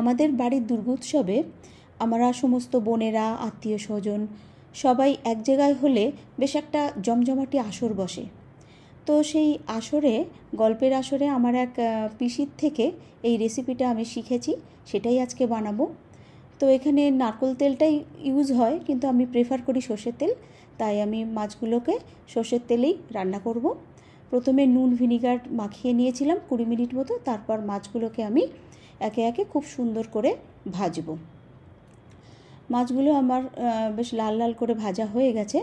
আমাদের বাড়ির দুর্গোৎসবে আমরা সমস্ত বোনেরা আত্মীয় স্বজন সবাই এক জায়গায় হলে বেশ একটা জমজমাটি আসর বসে তো সেই আসরে গল্পের আসরে আমার এক পিসির থেকে এই রেসিপিটা আমি শিখেছি সেটাই আজকে বানাবো তো এখানে নারকোল তেলটাই ইউজ হয় কিন্তু আমি প্রেফার করি সর্ষের তেল তাই আমি মাছগুলোকে সর্ষের তেলেই রান্না করব। প্রথমে নুন ভিনিগার মাখিয়ে নিয়েছিলাম কুড়ি মিনিট মতো তারপর মাছগুলোকে আমি একে একে খুব সুন্দর করে ভাজবো মাছগুলো আমার বেশ লাল লাল করে ভাজা হয়ে গেছে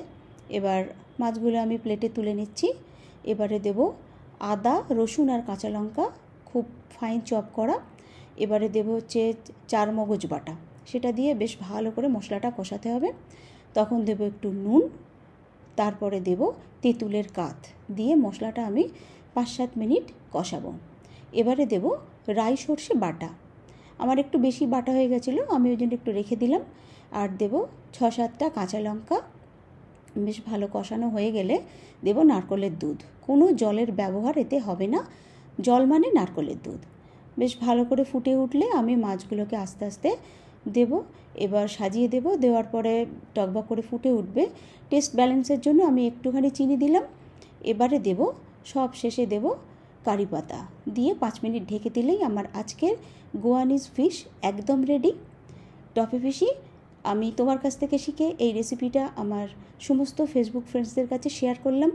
এবার মাছগুলো আমি প্লেটে তুলে নিচ্ছি এবারে দেব আদা রসুন আর কাঁচা লঙ্কা খুব ফাইন চপ করা এবারে দেব হচ্ছে চার মগজ বাটা সেটা দিয়ে বেশ ভালো করে মশলাটা কষাতে হবে তখন দেব একটু নুন তারপরে দেব তেঁতুলের কাত দিয়ে মশলাটা আমি পাঁচ সাত মিনিট কষাবো এবারে দেব রাই সর্ষে বাটা আমার একটু বেশি বাটা হয়ে গেছিলো আমি ওই জন্য একটু রেখে দিলাম আর দেব ছ সাতটা কাঁচা লঙ্কা বেশ ভালো কষানো হয়ে গেলে দেব নারকলের দুধ কোনো জলের ব্যবহার এতে হবে না জল মানে নারকলের দুধ বেশ ভালো করে ফুটে উঠলে আমি মাছগুলোকে আস্তে আস্তে দেব এবার সাজিয়ে দেব দেওয়ার পরে টকবক করে ফুটে উঠবে টেস্ট ব্যালেন্সের জন্য আমি একটুখানি চিনি দিলাম এবারে দেব সব শেষে দেবো কারি পাতা দিয়ে পাঁচ মিনিট ঢেকে দিলেই আমার আজকের গোয়ানিজ ফিশ একদম রেডি টপে ফিশি আমি তোমার কাছ থেকে শিখে এই রেসিপিটা আমার সমস্ত ফেসবুক ফ্রেন্ডসদের কাছে শেয়ার করলাম